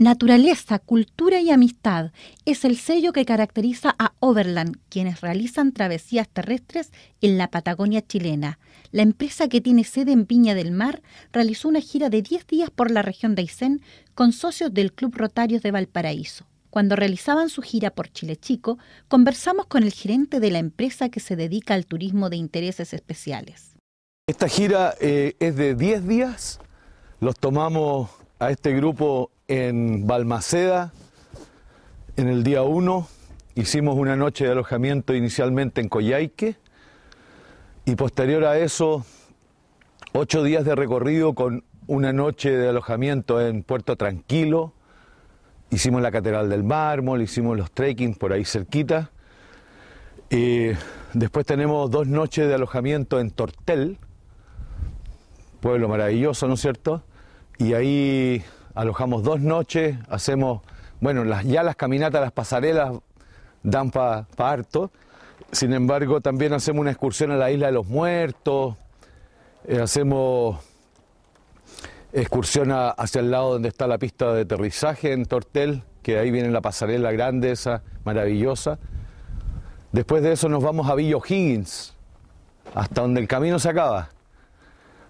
Naturaleza, cultura y amistad es el sello que caracteriza a Overland, quienes realizan travesías terrestres en la Patagonia chilena. La empresa que tiene sede en Viña del Mar realizó una gira de 10 días por la región de Aysén con socios del Club Rotarios de Valparaíso. Cuando realizaban su gira por Chile Chico, conversamos con el gerente de la empresa que se dedica al turismo de intereses especiales. Esta gira eh, es de 10 días. Los tomamos a este grupo en Balmaceda. En el día 1 hicimos una noche de alojamiento inicialmente en Coyhaique y posterior a eso ocho días de recorrido con una noche de alojamiento en Puerto Tranquilo. Hicimos la Catedral del Mármol, hicimos los trekking por ahí cerquita. ...y después tenemos dos noches de alojamiento en Tortel, pueblo maravilloso, ¿no es cierto? Y ahí alojamos dos noches, hacemos, bueno, ya las caminatas, las pasarelas dan para harto. Sin embargo, también hacemos una excursión a la isla de los muertos, eh, hacemos excursión hacia el lado donde está la pista de aterrizaje en Tortel, que ahí viene la pasarela grande, esa maravillosa. Después de eso nos vamos a Villa Higgins, hasta donde el camino se acaba.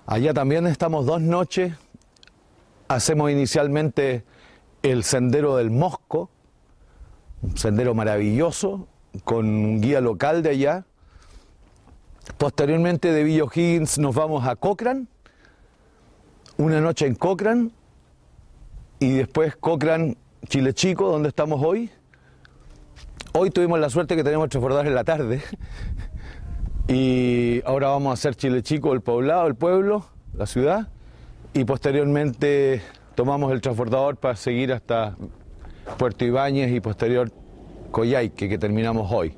Allá también estamos dos noches Hacemos inicialmente el sendero del Mosco, un sendero maravilloso, con un guía local de allá. Posteriormente de Villa Higgins nos vamos a Cochran, una noche en Cochrane, y después Cochrane, Chile Chico, donde estamos hoy. Hoy tuvimos la suerte que tenemos transbordar en la tarde, y ahora vamos a hacer Chile Chico, el poblado, el pueblo, la ciudad, y posteriormente tomamos el transbordador para seguir hasta Puerto Ibáñez y posterior Coyhaique, que terminamos hoy.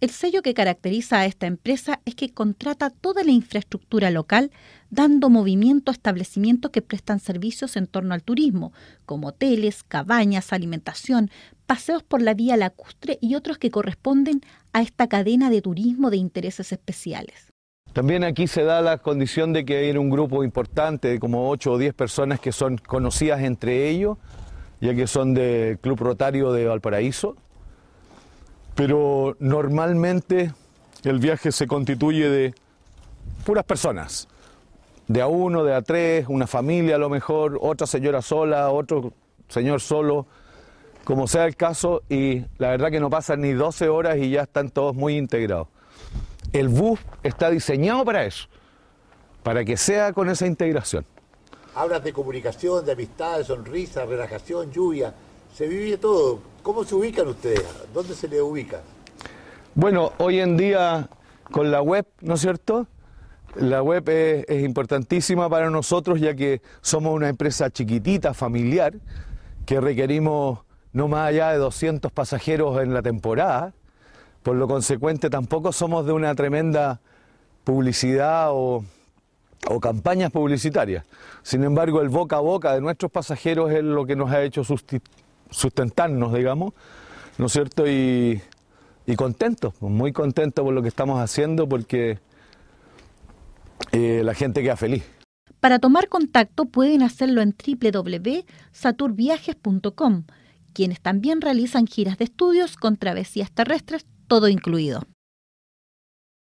El sello que caracteriza a esta empresa es que contrata toda la infraestructura local, dando movimiento a establecimientos que prestan servicios en torno al turismo, como hoteles, cabañas, alimentación, paseos por la vía lacustre y otros que corresponden a esta cadena de turismo de intereses especiales. También aquí se da la condición de que hay un grupo importante de como 8 o 10 personas que son conocidas entre ellos, ya que son del Club Rotario de Valparaíso. Pero normalmente el viaje se constituye de puras personas, de a uno, de a tres, una familia a lo mejor, otra señora sola, otro señor solo, como sea el caso, y la verdad que no pasan ni 12 horas y ya están todos muy integrados. El bus está diseñado para eso, para que sea con esa integración. Hablas de comunicación, de amistad, de sonrisa, relajación, lluvia, se vive todo. ¿Cómo se ubican ustedes? ¿Dónde se le ubica? Bueno, hoy en día con la web, ¿no es cierto? La web es, es, importantísima para nosotros ya que somos una empresa chiquitita, familiar, que requerimos no más allá de 200 pasajeros en la temporada por lo consecuente, tampoco somos de una tremenda publicidad o, campañas publicitarias. Sin embargo, el boca a boca de nuestros pasajeros es lo que nos ha hecho sustentarnos, digamos, ¿no es cierto? Y, contentos, muy contentos por lo que estamos haciendo porque eh, la gente queda feliz. Para tomar contacto pueden hacerlo en www.saturviajes.com, quienes también realizan giras de estudios con travesías terrestres todo incluido.